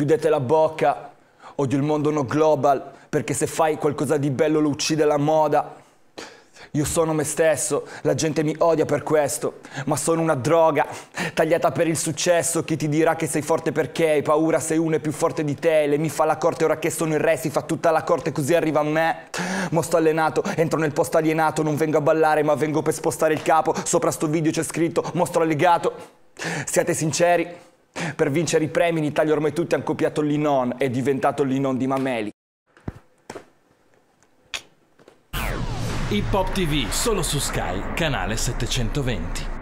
Chiudete la bocca, odio il mondo no global, perché se fai qualcosa di bello lo uccide la moda. Io sono me stesso, la gente mi odia per questo, ma sono una droga, tagliata per il successo, chi ti dirà che sei forte perché hai paura se uno è più forte di te, le mi fa la corte ora che sono il re, si fa tutta la corte così arriva a me. Mo sto allenato, entro nel posto alienato, non vengo a ballare ma vengo per spostare il capo, sopra sto video c'è scritto, mostro allegato, siate sinceri. Per vincere i premi in Italia ormai tutti hanno copiato Linon, è diventato Linon di Mameli. Hip Hop TV, solo su Sky, canale 720.